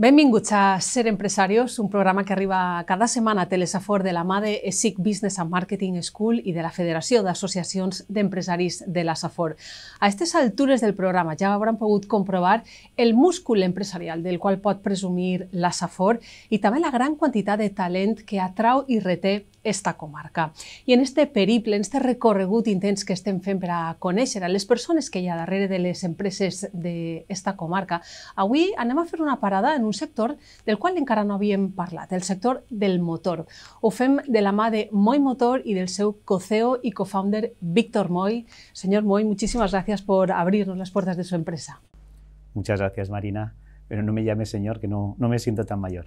Benvinguts a Ser Empresarios, un programa que arriba cada setmana a Telesafor de la mà de ESIC Business and Marketing School i de la Federació d'Associacions d'Empresaris de la Safor. A aquestes altures del programa ja hauran pogut comprovar el múscul empresarial del qual pot presumir la Safor i també la gran quantitat de talent que atrau i reté esta comarca. Y en este periple, en este recorregut intens que estem fent per a conèixer a les personas que hi ha darrere de les empreses esta comarca, avui anem a fer una parada en un sector del qual encara no havíem parlat, el sector del motor. ofem de la made de Moy Motor i del seu coceo i cofounder Víctor Moy. Señor Moy, muchísimas gracias por abrirnos las puertas de su empresa. Muchas gracias, Marina. Pero no me llame señor, que no, no me siento tan mayor.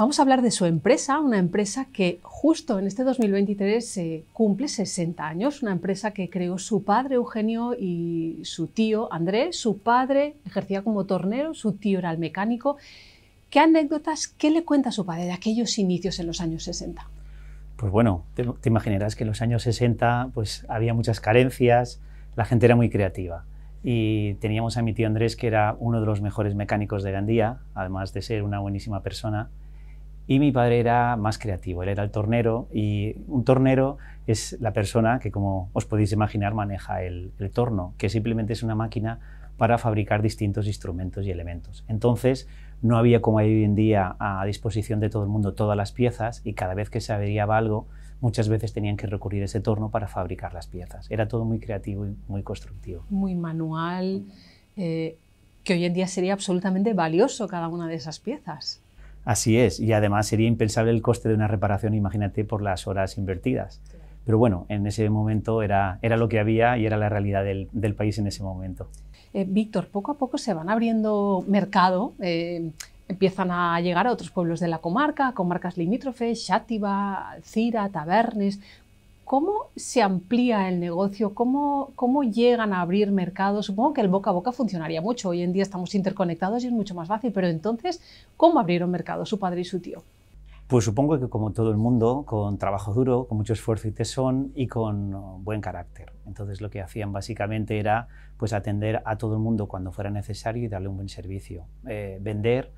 Vamos a hablar de su empresa, una empresa que justo en este 2023 se cumple 60 años, una empresa que creó su padre Eugenio y su tío Andrés. Su padre ejercía como tornero, su tío era el mecánico. ¿Qué anécdotas, qué le cuenta su padre de aquellos inicios en los años 60? Pues bueno, te, imaginarás que en los años 60 pues, había muchas carencias, la gente era muy creativa y teníamos a mi tío Andrés que era uno de los mejores mecánicos de Gandía, además de ser una buenísima persona y mi padre era más creativo, él era el tornero y un tornero es la persona que, como os podéis imaginar, maneja el, torno, que simplemente es una máquina para fabricar distintos instrumentos y elementos. Entonces, no había como hay hoy en día a disposición de todo el mundo todas las piezas y cada vez que se averiaba algo, muchas veces tenían que recurrir ese torno para fabricar las piezas. Era todo muy creativo y muy constructivo. Muy manual, eh, que hoy en día sería absolutamente valioso cada una de esas piezas. Así es, y además sería impensable el coste de una reparación, imagínate, por las horas invertidas. Pero bueno, en ese momento era, era lo que había y era la realidad del, país en ese momento. Eh, Víctor, poco a poco se van abriendo mercado, eh, empiezan a llegar a otros pueblos de la comarca, comarcas limítrofes, Xátiva, Cira, Tabernes. ¿Cómo se amplía el negocio? ¿Cómo, ¿Cómo llegan a abrir mercados? Supongo que el boca a boca funcionaría mucho. Hoy en día estamos interconectados y es mucho más fácil, pero entonces, ¿cómo abrieron mercados su padre y su tío? Pues supongo que como todo el mundo, con trabajo duro, con mucho esfuerzo y tesón y con buen carácter. Entonces lo que hacían básicamente era pues atender a todo el mundo cuando fuera necesario y darle un buen servicio. Eh, vender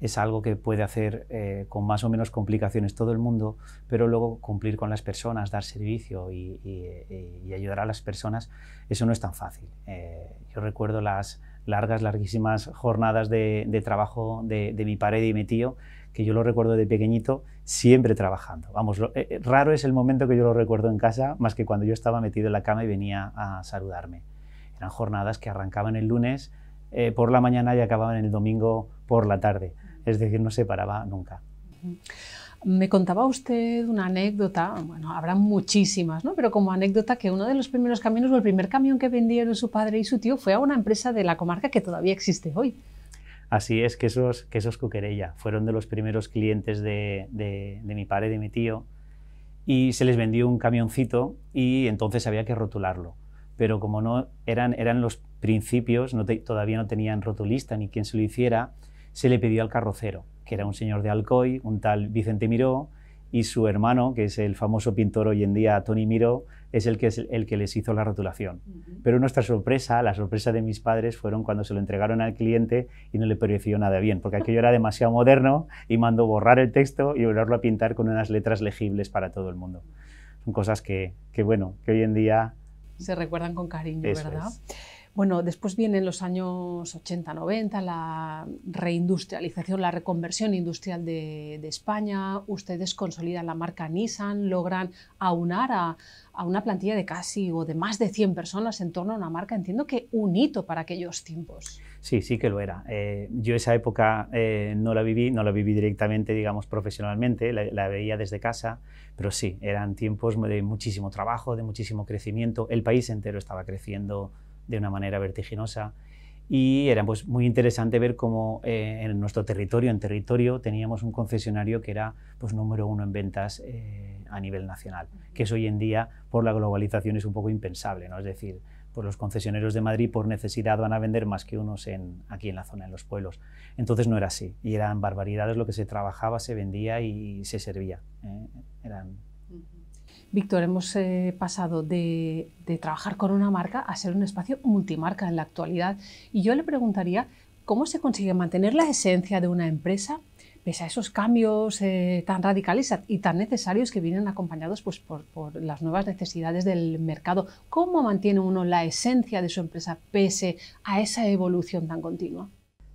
es algo que puede hacer eh, con más o menos complicaciones todo el mundo, pero luego cumplir con las personas, dar servicio y, eh, ayudar a las personas, eso no es tan fácil. Eh, yo recuerdo las largas, larguísimas jornadas de, trabajo de, mi pared y mi tío, que yo lo recuerdo de pequeñito, siempre trabajando. Vamos, raro es el momento que yo lo recuerdo en casa, más que cuando yo estaba metido en la cama y venía a saludarme. Eran jornadas que arrancaban el lunes por la mañana y acababan el domingo por la tarde es decir, no se paraba nunca. Me contaba usted una anécdota, bueno, habrá muchísimas, ¿no? Pero como anécdota que uno de los primeros camiones o el primer camión que vendieron su padre y su tío fue a una empresa de la comarca que todavía existe hoy. Así es, que Quesos, esos Cuquerella. Fueron de los primeros clientes de, mi padre y de mi tío y se les vendió un camioncito y entonces había que rotularlo. Pero como no eran, eran los principios, todavía no tenían rotulista ni quien se lo hiciera, se le pidió al carrocero, que era un señor de Alcoy, un tal Vicente Miró, y su hermano, que es el famoso pintor hoy en día, Tony Miró, es el que, es el que les hizo la rotulación. Pero nuestra sorpresa, la sorpresa de mis padres, fueron cuando se lo entregaron al cliente y no le pareció nada bien, porque aquello era demasiado moderno y mandó borrar el texto y volverlo a pintar con unas letras legibles para todo el mundo. Son cosas que, bueno, que hoy en día... Se recuerdan con cariño, ¿verdad? Bueno, después vienen los años 80-90, la reindustrialización, la reconversión industrial de, España. Ustedes consolidan la marca Nissan, logran aunar a, una plantilla de casi o de más de 100 personas en torno a una marca. Entiendo que un hito para aquellos tiempos. Sí, sí que lo era. Eh, yo esa época eh, no la viví, no la viví directamente, digamos, profesionalmente, la veía desde casa, pero sí, eran tiempos de muchísimo trabajo, de muchísimo crecimiento. El país entero estaba creciendo de una manera vertiginosa. Y era pues, muy interesante ver cómo eh, en nuestro territorio, en territorio, teníamos un concesionario que era pues, número uno en ventas eh, a nivel nacional, que es hoy en día, por la globalización, es un poco impensable. ¿no? Es decir, por pues, los concesionarios de Madrid por necesidad van a vender más que unos en, aquí en la zona, en los pueblos. Entonces no era así, y eran barbaridades lo que se trabajaba, se vendía y se servía. ¿eh? Eran Víctor, hemos eh, pasado de, trabajar con una marca a ser un espacio multimarca en la actualidad. Y yo le preguntaría, ¿cómo se consigue mantener la esencia de una empresa pese a esos cambios eh, tan radicales y tan necesarios que vienen acompañados pues, por, las nuevas necesidades del mercado. ¿Cómo mantiene uno la esencia de su empresa pese a esa evolución tan continua?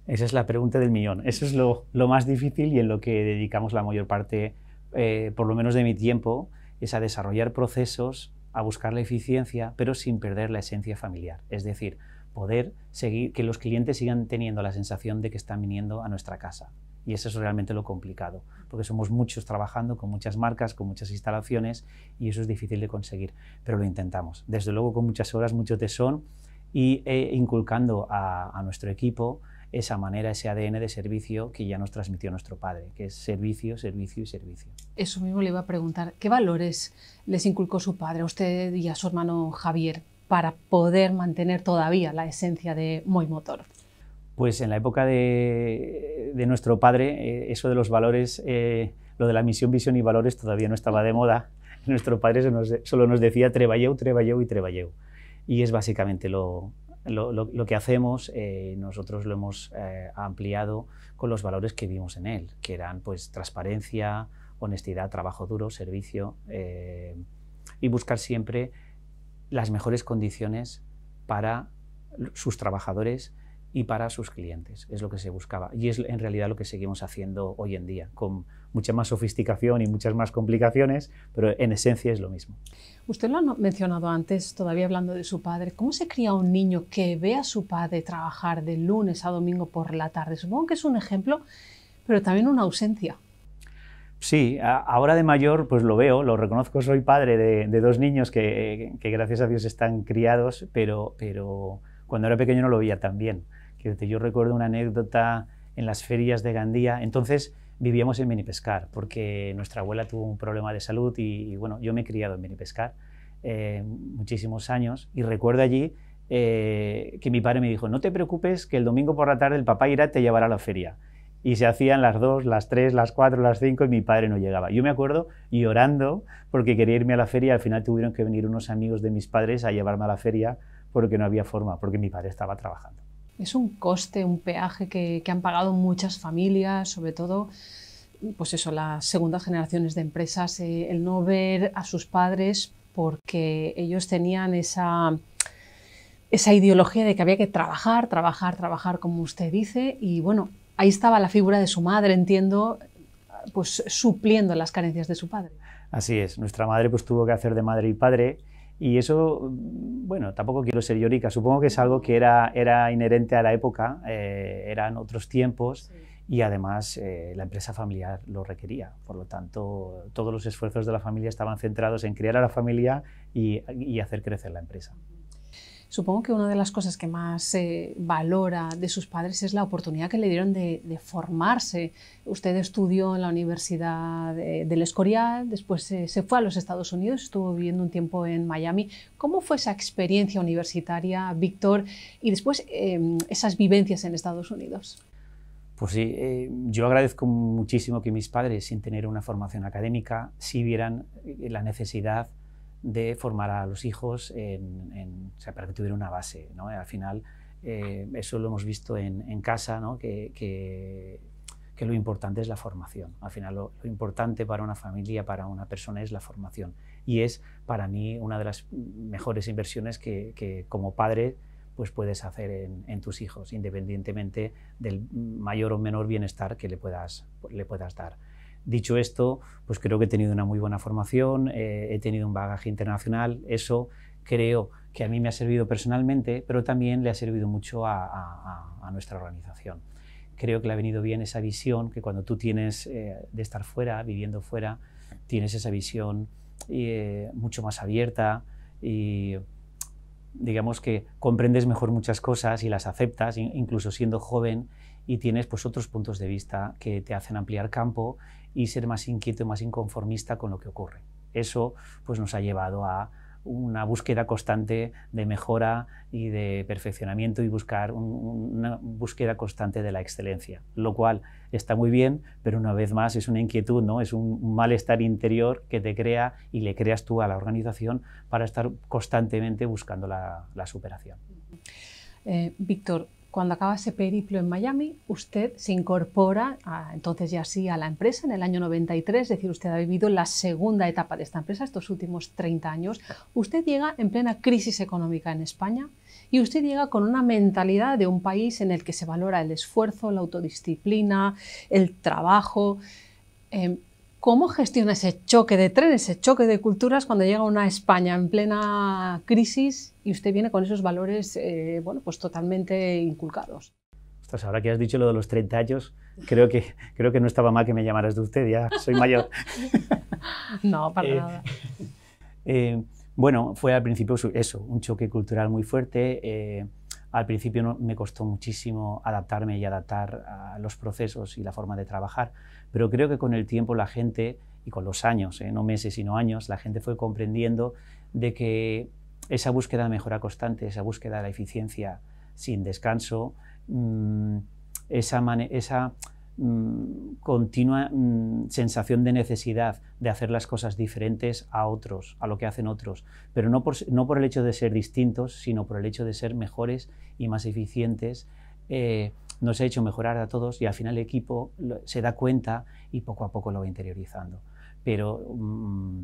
Esa es la pregunta del millón. Eso es lo, más difícil y en lo que dedicamos la mayor parte, eh, por lo menos de mi tiempo, es a desarrollar procesos, a buscar la eficiencia, pero sin perder la esencia familiar. Es decir, poder seguir, que los clientes sigan teniendo la sensación de que están viniendo a nuestra casa. Y eso es realmente lo complicado, porque somos muchos trabajando con muchas marcas, con muchas instalaciones, y eso es difícil de conseguir, pero lo intentamos. Desde luego con muchas horas, mucho tesón, y eh, inculcando a nuestro equipo esa manera, ese ADN de servicio que ya nos transmitió nuestro padre, que es servicio, servicio y servicio. Eso mismo le iba a preguntar, ¿qué valores les inculcó su padre a usted y a su hermano Javier para poder mantener todavía la esencia de Moy Motor? Pues en la época de, nuestro padre, eh, eso de los valores, eh, lo de la misión, visión y valores todavía no estaba de moda. Nuestro padre solo nos, decía treballeu, treballeu y treballeu. Y es básicamente lo, lo, que hacemos eh, nosotros lo hemos eh, ampliado con los valores que vimos en él, que eran pues transparencia, honestidad, trabajo duro, servicio eh, y buscar siempre las mejores condiciones para sus trabajadores y para sus clientes. Es lo que se buscaba y es en realidad lo que seguimos haciendo hoy en día, con mucha más sofisticación y muchas más complicaciones, pero en esencia es lo mismo. Usted lo ha mencionado antes, todavía hablando de su padre. ¿Cómo se cría un niño que ve a su padre trabajar de lunes a domingo por la tarde? Supongo que es un ejemplo, pero también una ausencia. Sí, ahora de mayor pues lo veo, lo reconozco, soy padre de, dos niños que, gracias a Dios están criados, pero, pero cuando era pequeño no lo veía tan bien yo recuerdo una anécdota en las ferias de Gandía. Entonces vivíamos en Minipescar porque nuestra abuela tuvo un problema de salud y, bueno, yo me he criado en Minipescar eh, muchísimos años y recuerdo allí eh, que mi padre me dijo, no te preocupes que el domingo por la tarde el papá irá y te llevará a la feria. Y se hacían las dos las tres las cuatro las cinco y mi padre no llegaba. Yo me acuerdo llorando porque quería irme a la feria al final tuvieron que venir unos amigos de mis padres a llevarme a la feria porque no había forma, porque mi padre estaba trabajando es un coste, un peaje que, han pagado muchas familias, sobre todo pues eso, las segundas generaciones de empresas, eh, el no ver a sus padres porque ellos tenían esa, esa ideología de que había que trabajar, trabajar, trabajar, como usted dice, y bueno, ahí estaba la figura de su madre, entiendo, pues supliendo las carencias de su padre. Así es, nuestra madre pues tuvo que hacer de madre y padre, y eso, mm, bueno, tampoco quiero ser yorica supongo que es algo que era, era inherente a la época, eh, eran otros tiempos y además eh, la empresa familiar lo requería. Por lo tanto, todos los esfuerzos de la familia estaban centrados en criar a la familia y hacer crecer la empresa. Supongo que una de las cosas que más se valora de sus padres es la oportunidad que le dieron de, formarse. Usted estudió en la Universidad eh, del Escorial, después eh, se fue a los Estados Unidos, estuvo viviendo un tiempo en Miami. ¿Cómo fue esa experiencia universitaria, Víctor, y después em, esas vivencias en Estados Unidos? Pues sí, eh, yo agradezco muchísimo que mis padres, sin tener una formación académica, sí vieran la necesidad de formar a los hijos para que tuvieran una base. Al final, eh, eso lo hemos visto en, casa, que, lo importante es la formación. Al final, lo, importante para una familia, para una persona, es la formación. Y es, para mí, una de las mejores inversiones que, como padre pues puedes hacer en, tus hijos, independientemente del mayor o menor bienestar que le puedas dar. Dicho esto, pues creo que he tenido una muy buena formación, eh, he tenido un bagaje internacional, eso creo que a mí me ha servido personalmente, pero también le ha servido mucho a, nuestra organización. Creo que le ha venido bien esa visión que cuando tú tienes eh, de estar fuera, viviendo fuera, tienes esa visión eh, mucho más abierta y digamos que comprendes mejor muchas cosas y las aceptas, incluso siendo joven, y tienes pues otros puntos de vista que te hacen ampliar campo y ser más inquieto, y más inconformista con lo que ocurre. Eso pues, nos ha llevado a una búsqueda constante de mejora y de perfeccionamiento y buscar una búsqueda constante de la excelencia, lo cual está muy bien, pero una vez más es una inquietud, ¿no? es un malestar interior que te crea y le creas tú a la organización para estar constantemente buscando la, superación. Eh, Víctor, cuando acaba ese periplo en Miami, usted se incorpora entonces ya sí a la empresa en el año 93, es decir, usted ha vivido la segunda etapa de esta empresa, estos últimos 30 años. Usted llega en plena crisis económica en España y usted llega con una mentalidad de un país en el que se valora el esfuerzo, la autodisciplina, el trabajo. Em, ¿Cómo gestiona ese choque de trenes, ese choque de culturas cuando llega una España en plena crisis y usted viene con esos valores eh, bueno, pues totalmente inculcados? Pues ahora que has dicho lo de los 30 años, creo que, creo que no estaba mal que me llamaras de usted, ya soy mayor. no, para eh, nada. Eh, bueno, fue al principio eso, un choque cultural muy fuerte. Al principio me costó muchísimo adaptarme y adaptar a los procesos y la forma de trabajar, pero creo que con el tiempo la gente, y con los años, eh, no meses sino años, la gente fue comprendiendo de que esa búsqueda de mejora constante, esa búsqueda de la eficiencia sin descanso, mm, esa, esa mm, continua mm, sensación de necesidad de hacer las cosas diferentes a otros, a lo que hacen otros, pero no por, no por el hecho de ser distintos, sino por el hecho de ser mejores y más eficientes, eh, nos ha hecho mejorar a todos y al final el equipo se da cuenta y poco a poco lo va interiorizando. Pero mm,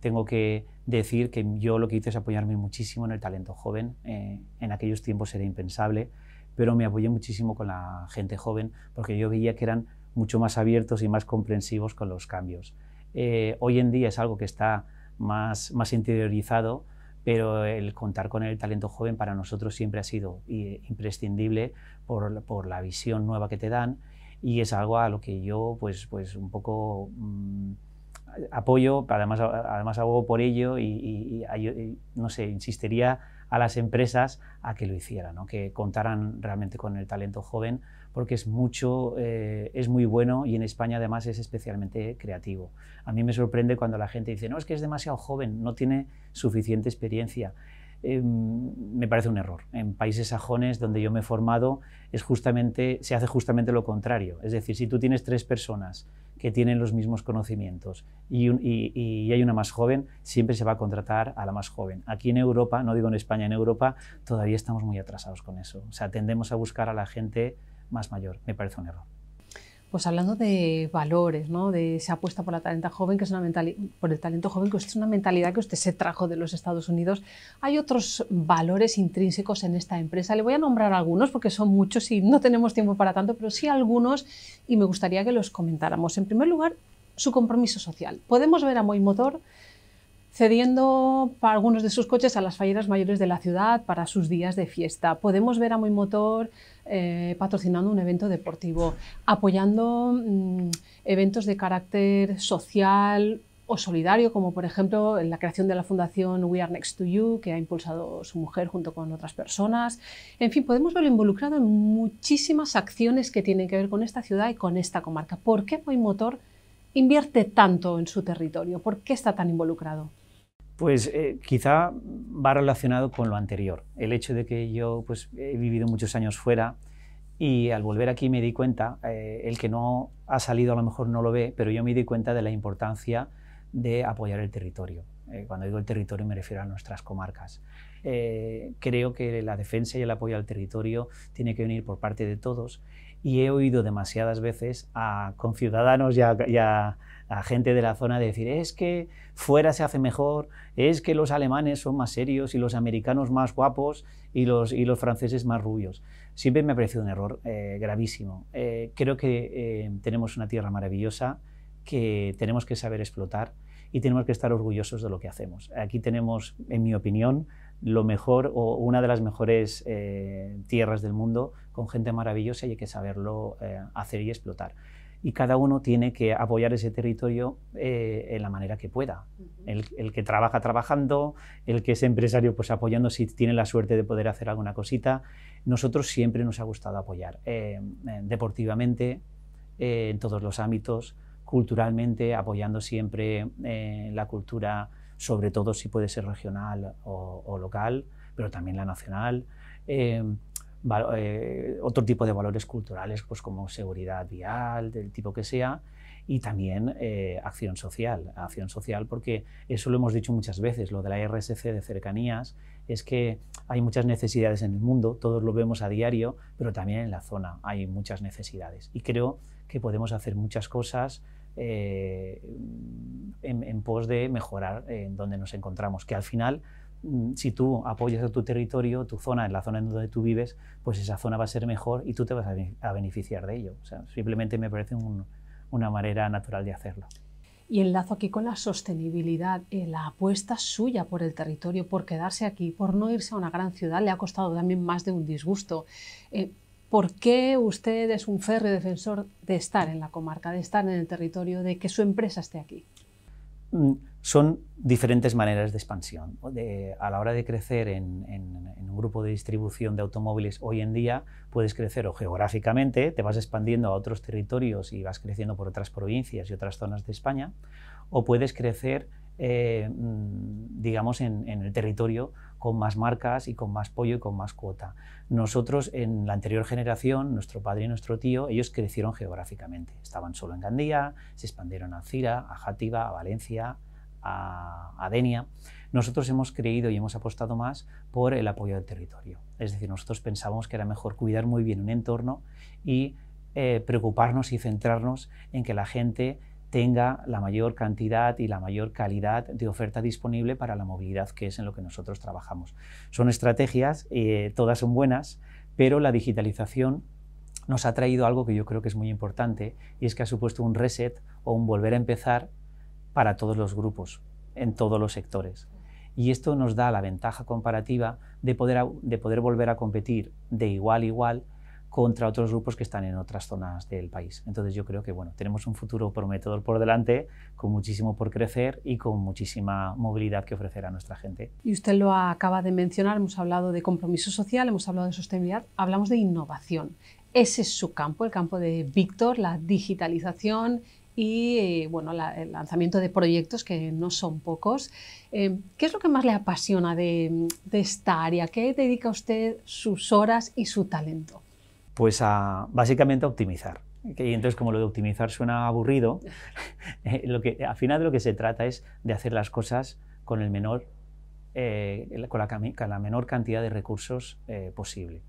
tengo que decir que yo lo que hice es apoyarme muchísimo en el talento joven. Eh, en aquellos tiempos era impensable, pero me apoyé muchísimo con la gente joven porque yo veía que eran mucho más abiertos y más comprensivos con los cambios. Eh, hoy en día es algo que está más, más interiorizado pero el contar con el talento joven para nosotros siempre ha sido eh, imprescindible por, por la visión nueva que te dan y es algo a lo que yo pues, pues un poco mm, apoyo, además, además abogo por ello y, eh, no sé, insistiría a las empresas a que lo hicieran, ¿no? que contaran realmente con el talento joven porque es mucho, eh, es muy bueno y en España además es especialmente creativo. A mí me sorprende cuando la gente dice, no, es que es demasiado joven, no tiene suficiente experiencia. Em, me parece un error. En países sajones donde yo me he formado es justamente, se hace justamente lo contrario. Es decir, si tú tienes tres personas que tienen los mismos conocimientos y, y, hay una más joven, siempre se va a contratar a la más joven. Aquí en Europa, no digo en España, en Europa, todavía estamos muy atrasados con eso. O sea, tendemos a buscar a la gente más mayor. Me parece un error. Pues hablando de valores, ¿no? de esa apuesta por la talenta joven, que es una por el talento joven, que es una mentalidad que usted se trajo de los Estados Unidos. Hay otros valores intrínsecos en esta empresa. Le voy a nombrar algunos porque son muchos y no tenemos tiempo para tanto, pero sí algunos y me gustaría que los comentáramos. En primer lugar, su compromiso social. Podemos ver a Moimotor Motor cediendo para algunos de sus coches a las falleras mayores de la ciudad para sus días de fiesta. Podemos ver a Moimotor. Motor eh, patrocinando un evento deportivo, apoyando mm, eventos de carácter social o solidario, como por ejemplo la creación de la fundación We Are Next to You, que ha impulsado su mujer junto con otras personas. En fin, podemos verlo involucrado en muchísimas acciones que tienen que ver con esta ciudad y con esta comarca. ¿Por qué Motor invierte tanto en su territorio? ¿Por qué está tan involucrado? Pues eh, quizá va relacionado con lo anterior, el hecho de que yo pues, he vivido muchos años fuera y al volver aquí me di cuenta, eh, el que no ha salido a lo mejor no lo ve, pero yo me di cuenta de la importancia de apoyar el territorio. Eh, cuando digo el territorio me refiero a nuestras comarcas. creo que la defensa y el apoyo al territorio tiene que venir por parte de todos y he oído demasiadas veces a conciudadanos y, a, gente de la zona decir, es que fuera se hace mejor, es que los alemanes son más serios y los americanos más guapos y los, y los franceses más rubios. Siempre me ha parecido un error eh, gravísimo. Eh, creo que eh, tenemos una tierra maravillosa que tenemos que saber explotar y tenemos que estar orgullosos de lo que hacemos. Aquí tenemos, en mi opinión, lo mejor o una de las mejores eh, tierras del mundo con gente maravillosa y hay que saberlo eh, hacer y explotar. Y cada uno tiene que apoyar ese territorio eh, en la manera que pueda. el, el, que trabaja trabajando, el que es empresario pues apoyando si tiene la suerte de poder hacer alguna cosita. Nosotros siempre nos ha gustado apoyar deportivamente, en todos los ámbitos, culturalmente, apoyando siempre la cultura sobre todo si puede ser regional o, local, pero también la nacional. Eh, eh, otro tipo de valores culturales, pues como seguridad vial, del tipo que sea, y también eh, acción social. Acción social porque eso lo hemos dicho muchas veces, lo de la RSC de cercanías, es que hay muchas necesidades en el mundo, todos lo vemos a diario, pero también en la zona hay muchas necesidades. Y creo que podemos hacer muchas cosas eh, en, pos de mejorar eh, en donde nos encontramos, que al final mm, si tú apoyas a tu territorio, tu zona, en la zona en donde tú vives, pues esa zona va a ser mejor y tú te vas a, beneficiar de ello. simplemente me parece una manera natural de hacerlo. Y enlazo aquí con la sostenibilidad, eh, la apuesta suya por el territorio, por quedarse aquí, por no irse a una gran ciudad, le ha costado también más de un disgusto por qué usted es un férreo defensor de estar en la comarca, de estar en el territorio, de que su empresa esté aquí. Mm, son diferentes maneras de expansión. a la hora de crecer en, un grupo de distribución de automóviles hoy en día, puedes crecer o geográficamente, te vas expandiendo a otros territorios y vas creciendo por otras provincias y otras zonas de España, o puedes crecer, eh, mm, digamos, en el territorio con más marcas y con más pollo y con más cuota. Nosotros en la anterior generación, nuestro padre y nuestro tío, ellos crecieron geográficamente. Estaban solo en Gandía, se expandieron a Cira, a Jativa, a Valencia, a, Adenia, Denia. Nosotros hemos creído y hemos apostado más por el apoyo del territorio. Es decir, nosotros pensamos que era mejor cuidar muy bien un entorno y eh, preocuparnos y centrarnos en que la gente tenga la mayor cantidad y la mayor calidad de oferta disponible para la movilidad, que es en lo que nosotros trabajamos. Son estrategias, eh, todas son buenas, pero la digitalización nos ha traído algo que yo creo que es muy importante y es que ha supuesto un reset o un volver a empezar para todos los grupos, en todos los sectores. Y esto nos da la ventaja comparativa de poder volver a competir de igual a igual contra otros grupos que están en otras zonas del país. Entonces yo creo que bueno, tenemos un futuro prometedor por delante, con muchísimo por crecer y con muchísima movilidad que ofrecer a nuestra gente. Y usted lo acaba de mencionar, hemos hablado de compromiso social, hemos hablado de sostenibilidad, hablamos de innovación. Ese es su campo, el campo de Víctor, la digitalización y eh, bueno, el lanzamiento de proyectos que no son pocos. Eh, ¿Qué es lo que más le apasiona de, esta área? ¿Qué dedica usted sus horas y su talento? pues básicamente a optimizar. Y entonces, como lo de optimizar suena aburrido, eh, lo que, al final de lo que se trata es de hacer las cosas con, el menor, eh, la, menor cantidad de recursos eh, posible.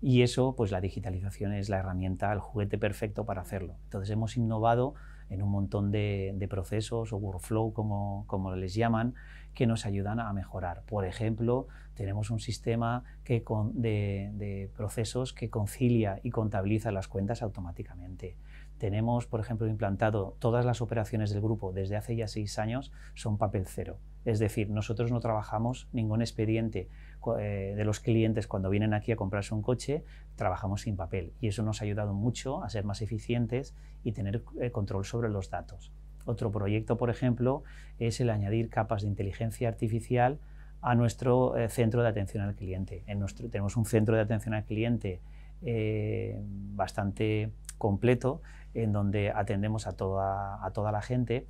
Y eso, pues la digitalización es la herramienta, el juguete perfecto para hacerlo. Entonces, hemos innovado en un montón de, procesos o workflow, como, como les llaman, que nos ayudan a mejorar. Por ejemplo, tenemos un sistema que de, procesos que concilia y contabiliza las cuentas automáticamente. Tenemos, por ejemplo, implantado todas las operaciones del grupo desde hace ya seis años son papel cero. Es decir, nosotros no trabajamos ningún expediente eh, de los clientes cuando vienen aquí a comprarse un coche, trabajamos sin papel. Y eso nos ha ayudado mucho a ser más eficientes y tener eh, control sobre los datos. Otro proyecto, por ejemplo, es el añadir capas de inteligencia artificial a nuestro eh, centro de atención al cliente. tenemos un centro de atención al cliente eh, bastante completo en donde atendemos a toda, la gente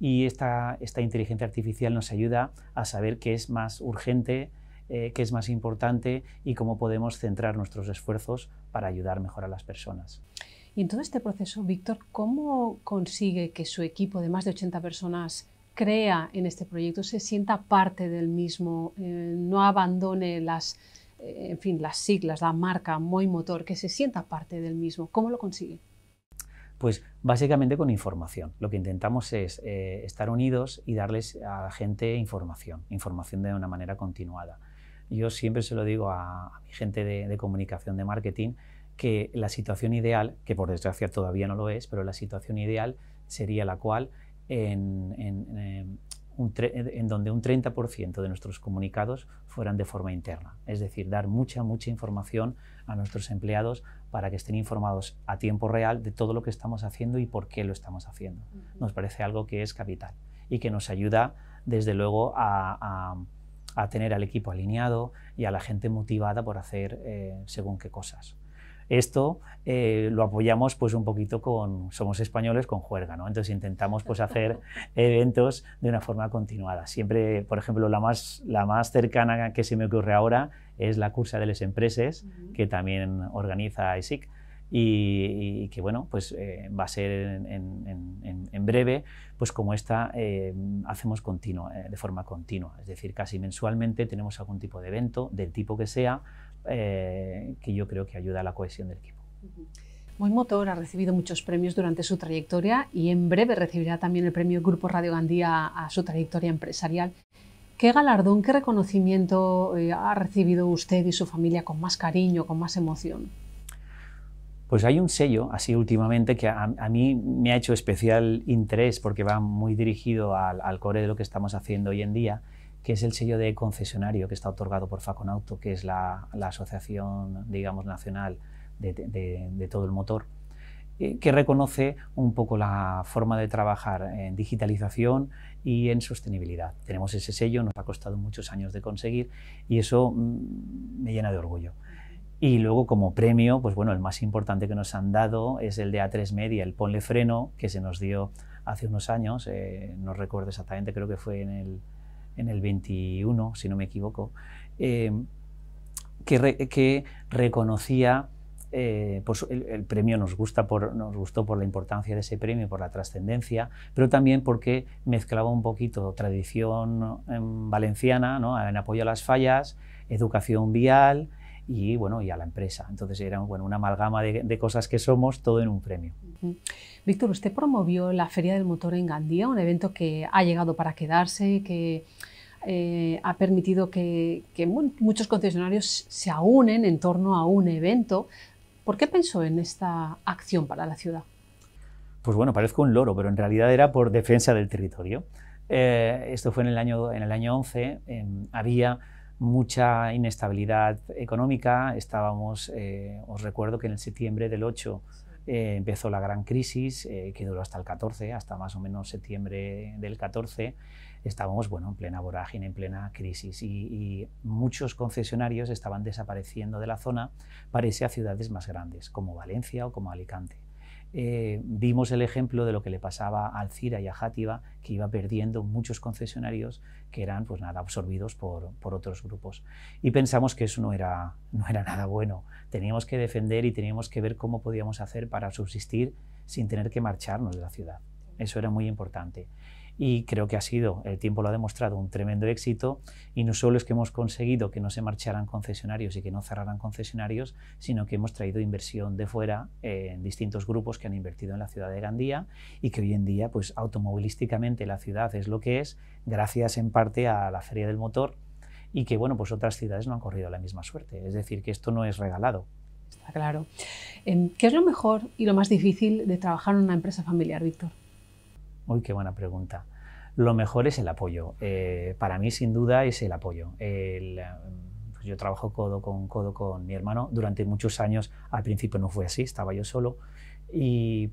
y esta, esta, inteligencia artificial nos ayuda a saber qué es más urgente, eh, qué es más importante y cómo podemos centrar nuestros esfuerzos para ayudar mejor a las personas. Y en todo este proceso, Víctor, ¿cómo consigue que su equipo de más de 80 personas crea en este proyecto, se sienta parte del mismo, eh, no abandone las, eh, en fin, las siglas, la marca, Moy Motor, que se sienta parte del mismo. ¿Cómo lo consigue? Pues básicamente con información. Lo que intentamos es eh, estar unidos y darles a la gente información, información de una manera continuada. Yo siempre se lo digo a, mi gente de comunicación, de marketing, que la situación ideal, que por desgracia todavía no lo es, pero la situación ideal sería la cual Em, en, donde un 30% de nuestros comunicados fueran de forma interna. Es decir, dar mucha, mucha información a nuestros empleados para que estén informados a tiempo real de todo lo que estamos haciendo y por qué lo estamos haciendo. Nos parece algo que es capital y que nos ayuda, desde luego, a, tener al equipo alineado y a la gente motivada por hacer eh, según qué cosas. Esto eh, lo apoyamos pues un poquito con, somos españoles con juerga, ¿no? Entonces intentamos pues hacer eventos de una forma continuada. Siempre, por ejemplo, la más, cercana que se me ocurre ahora es la cursa de las empresas, que también organiza ISIC. Y, que bueno, pues eh, va a ser en, breve, pues como esta eh, hacemos de forma continua, es decir, casi mensualmente tenemos algún tipo de evento, del tipo que sea, eh, que yo creo que ayuda a la cohesión del equipo. Muy Motor ha recibido muchos premios durante su trayectoria y en breve recibirá también el premio Grupo Radio Gandía a su trayectoria empresarial. ¿Qué galardón, qué reconocimiento eh, ha recibido usted y su familia con más cariño, con más emoción? Pues hay un sello, así últimamente, que a, mí me ha hecho especial interés porque va muy dirigido al core de lo que estamos haciendo hoy en día que es el sello de concesionario que está otorgado por Faconauto, que es la, asociación, digamos, nacional de, todo el motor, eh, que reconoce un poco la forma de trabajar en digitalización y en sostenibilidad. Tenemos ese sello, nos ha costado muchos años de conseguir y eso mm, me llena de orgullo. Y luego como premio, pues bueno, el más importante que nos han dado es el de A3 Media, el Ponle Freno, que se nos dio hace unos años, eh, no recuerdo exactamente, creo que fue en el en el 21, si no me equivoco, em, que, reconocía, eh, pues el, premio nos, gusta nos gustó por la importancia de ese premio, por la trascendencia, pero también porque mezclaba un poquito tradición em, valenciana, ¿no? en apoyo a las fallas, educación vial, y, bueno, y a la empresa. Entonces era bueno, una amalgama de, cosas que somos, todo en un premio. Víctor, usted promovió la Feria del Motor en Gandía, un evento que ha llegado para quedarse, que eh, ha permitido que, muchos concesionarios se unen en torno a un evento. ¿Por qué pensó en esta acción para la ciudad? Pues bueno, parezco un loro, pero en realidad era por defensa del territorio. Eh, esto fue en el año, en el año 11. Em, había mucha inestabilidad económica. Estábamos, eh, os recuerdo que en el septiembre del 8 eh, empezó la gran crisis, eh, que duró hasta el 14, hasta más o menos septiembre del 14. Estábamos bueno, en plena vorágine, en plena crisis, y, y muchos concesionarios estaban desapareciendo de la zona para a ciudades más grandes, como Valencia o como Alicante. Eh, vimos el ejemplo de lo que le pasaba a Alcira y a Játiva, que iba perdiendo muchos concesionarios que eran pues nada absorbidos por, otros grupos. Y pensamos que eso no era, no era nada bueno. Teníamos que defender y teníamos que ver cómo podíamos hacer para subsistir sin tener que marcharnos de la ciudad. Eso era muy importante y creo que ha sido, el tiempo lo ha demostrado, un tremendo éxito y no solo es que hemos conseguido que no se marcharan concesionarios y que no cerraran concesionarios, sino que hemos traído inversión de fuera eh, en distintos grupos que han invertido en la ciudad de Gandía y que hoy en día, pues automovilísticamente la ciudad es lo que es, gracias en parte a la Feria del Motor y que bueno, pues otras ciudades no han corrido la misma suerte. Es decir, que esto no es regalado. Está claro. Em, ¿Qué es lo mejor y lo más difícil de trabajar en una empresa familiar, Víctor? Uy, qué buena pregunta. Lo mejor es el apoyo. Eh, para mí, sin duda, es el apoyo. Em, pues yo trabajo codo con codo con mi hermano. Durante muchos años, al principio no fue así, estaba yo solo. Y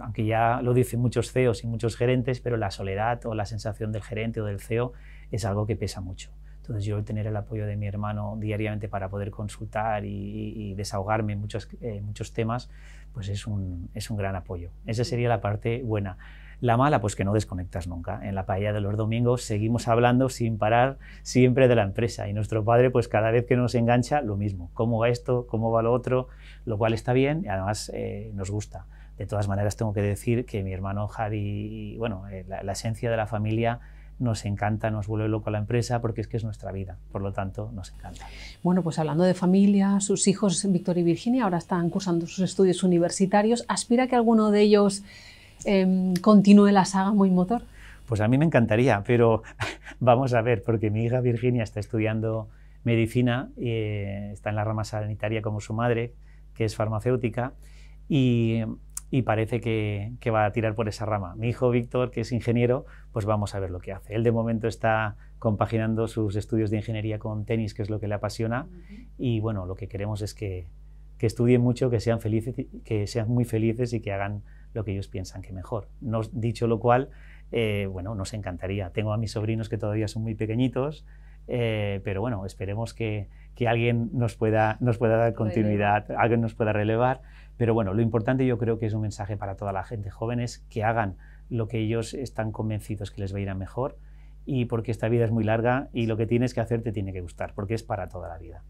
aunque ya lo dicen muchos CEOs y muchos gerentes, pero la soledad o la sensación del gerente o del CEO es algo que pesa mucho. Entonces yo tener el apoyo de mi hermano diariamente para poder consultar y, desahogarme en muchos, muchos temas, pues es un, es un gran apoyo. Esa sería la parte buena. La mala, pues que no desconectas nunca. En la paella de los domingos seguimos hablando sin parar siempre de la empresa y nuestro padre, pues cada vez que nos engancha, lo mismo. ¿Cómo va esto? ¿Cómo va lo otro? Lo cual está bien y además eh, nos gusta. De todas maneras, tengo que decir que mi hermano Javi, bueno, eh, la, esencia de la familia nos encanta, nos vuelve loco la empresa porque es que es nuestra vida, por lo tanto nos encanta. Bueno, pues hablando de familia, sus hijos Víctor y Virginia ahora están cursando sus estudios universitarios. ¿Aspira que alguno de ellos Em, continúe la saga muy motor? Pues a mí me encantaría, pero vamos a ver, porque mi hija Virginia está estudiando medicina, eh, está en la rama sanitaria como su madre, que es farmacéutica, y, parece que, va a tirar por esa rama. Mi hijo Víctor, que es ingeniero, pues vamos a ver lo que hace. Él de momento está compaginando sus estudios de ingeniería con tenis, que es lo que le apasiona, y bueno, lo que queremos es que, estudien mucho, que sean, felices, que sean muy felices y que hagan lo que ellos piensan que mejor. dicho lo cual, eh, bueno, nos encantaría. Tengo a mis sobrinos que todavía son muy pequeñitos, eh, pero bueno, esperemos que, alguien nos pueda, nos pueda dar continuidad, alguien nos pueda relevar. Pero bueno, lo importante yo creo que es un mensaje para toda la gente joven, es que hagan lo que ellos están convencidos que les va a ir a mejor y porque esta vida es muy larga y lo que tienes que hacer te tiene que gustar, porque es para toda la vida.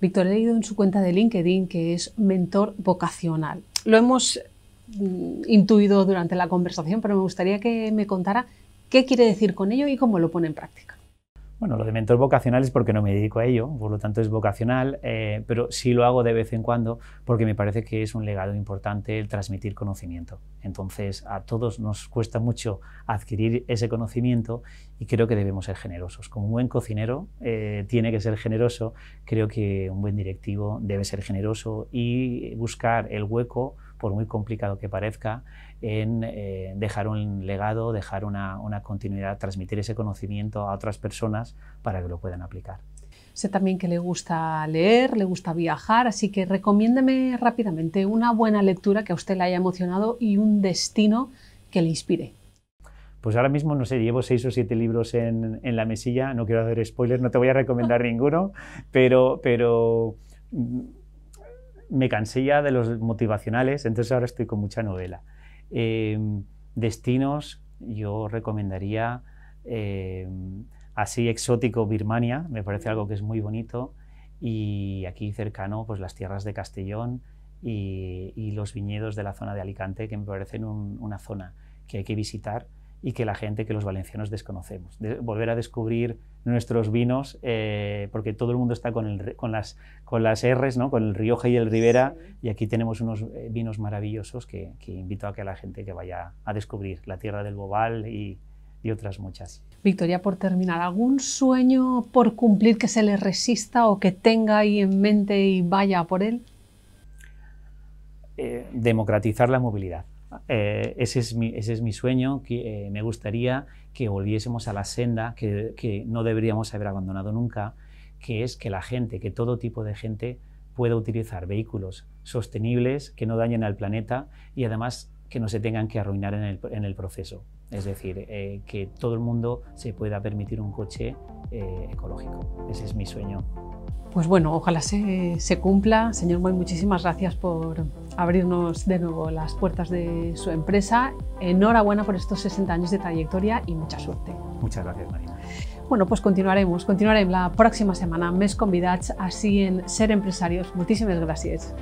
Víctor, ha leído en su cuenta de LinkedIn que es mentor vocacional. Lo hemos Mm, intuido durante la conversación, pero me gustaría que me contara qué quiere decir con ello y cómo lo pone en práctica. Bueno, lo de mentor vocacional es porque no me dedico a ello, por lo tanto es vocacional, eh, pero sí lo hago de vez en cuando porque me parece que es un legado importante el transmitir conocimiento. Entonces a todos nos cuesta mucho adquirir ese conocimiento y creo que debemos ser generosos. Como un buen cocinero eh, tiene que ser generoso, creo que un buen directivo debe ser generoso y buscar el hueco por muy complicado que parezca, en eh, dejar un legado, dejar una, continuidad, transmitir ese conocimiento a otras personas para que lo puedan aplicar. Sé también que le gusta leer, le gusta viajar, así que recomiéndeme rápidamente una buena lectura que a usted le haya emocionado y un destino que le inspire. Pues ahora mismo, no sé, llevo seis o siete libros en, la mesilla, no quiero hacer spoilers, no te voy a recomendar ninguno, pero, pero me cansé ya de los motivacionales, entonces ahora estoy con mucha novela. Em, destinos, yo recomendaría em, así exótico Birmania, me parece algo que es muy bonito, y aquí cercano pues las tierras de Castellón y, los viñedos de la zona de Alicante, que me parecen una zona que hay que visitar y que la gente, que los valencianos desconocemos. volver a descubrir nuestros vinos, eh, porque todo el mundo está con, las, con las R's, ¿no? con el Rioja y el Ribera, y aquí tenemos unos eh, vinos maravillosos que, invito a que la gente que vaya a descubrir la tierra del Bobal y, otras muchas. Victoria, por terminar, ¿algún sueño por cumplir que se le resista o que tenga ahí en mente y vaya por él? Eh, democratizar la movilidad. Eh, ese, es mi, sueño, que eh, me gustaría que volviésemos a la senda que, no deberíamos haber abandonado nunca, que es que la gente, que todo tipo de gente pueda utilizar vehículos sostenibles, que no dañen al planeta y además que no se tengan que arruinar en el proceso. Es decir, eh, que todo el mundo se pueda permitir un coche eh, ecológico. Ese es mi sueño. Pues bueno, ojalá se, cumpla. Señor Moy, muchísimas gracias por abrirnos de nuevo las puertas de su empresa. Enhorabuena por estos 60 años de trayectoria y mucha suerte. Muchas gracias, Marina. Bueno, pues continuaremos, Continuaremos la próxima semana. mes convidats en Ser Empresarios. Muchísimas gracias.